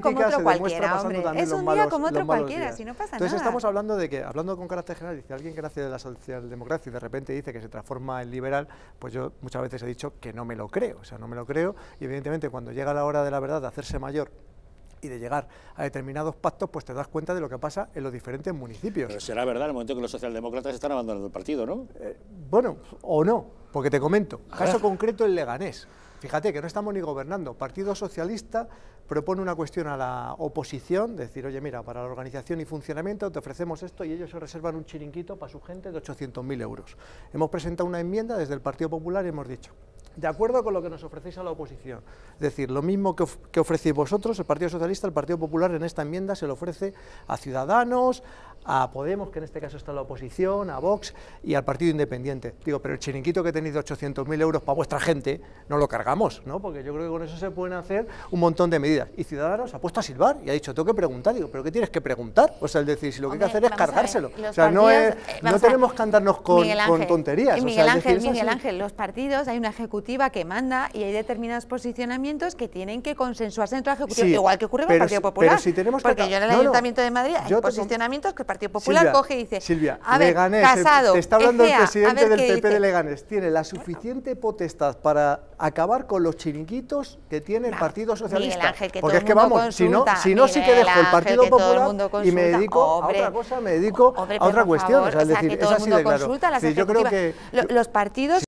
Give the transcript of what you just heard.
como otro cualquiera, Es un día como otro cualquiera, si no pasa nada. Entonces estamos hablando de que, hablando con carácter general, dice si alguien que nace de la socialdemocracia y de repente dice que se transforma en liberal, pues yo muchas veces he dicho que no me lo creo, o sea, no me lo creo, y evidentemente cuando llega la hora de la verdad de hacerse mayor y de llegar a determinados pactos, pues te das cuenta de lo que pasa en los diferentes municipios. Pero será verdad el momento que los socialdemócratas están abandonando el partido, ¿no? Eh, bueno, o no, porque te comento, caso concreto el Leganés. Fíjate que no estamos ni gobernando. Partido Socialista propone una cuestión a la oposición, decir, oye, mira, para la organización y funcionamiento te ofrecemos esto y ellos se reservan un chiringuito para su gente de 800.000 euros. Hemos presentado una enmienda desde el Partido Popular y hemos dicho, de acuerdo con lo que nos ofrecéis a la oposición. Es decir, lo mismo que, ofrecéis vosotros, el Partido Socialista, el Partido Popular en esta enmienda se lo ofrece a Ciudadanos, a Podemos, que en este caso está la oposición, a Vox y al Partido Independiente. Digo, pero el chiringuito que tenéis de 800.000 euros para vuestra gente, no lo cargamos, ¿no? Porque yo creo que con eso se pueden hacer un montón de medidas. Y Ciudadanos ha puesto a silbar y ha dicho, tengo que preguntar. Digo, ¿pero qué tienes que preguntar? O sea, el decir, si lo que hay que hacer es cargárselo. o sea, no, no tenemos que andarnos con, tonterías. Miguel Ángel, Miguel Ángel, los partidos, hay una ejecutiva que manda y hay determinados posicionamientos que tienen que consensuarse dentro de la ejecutiva, igual que ocurre con el Partido Popular. Pero si tenemos porque yo en el Ayuntamiento de Madrid hay posicionamientos que el Partido Popular coge y dice, Silvia, a ver, Leganés, eh, está hablando el presidente del PP de Leganés, tiene la suficiente potestad para acabar con los chiringuitos que tiene el Partido Socialista. porque es que vamos, si no, si no sí que dejo el Partido Popular y me dedico a otra cosa, me dedico a otra cuestión. es decir, es así de claro. yo creo que, los partidos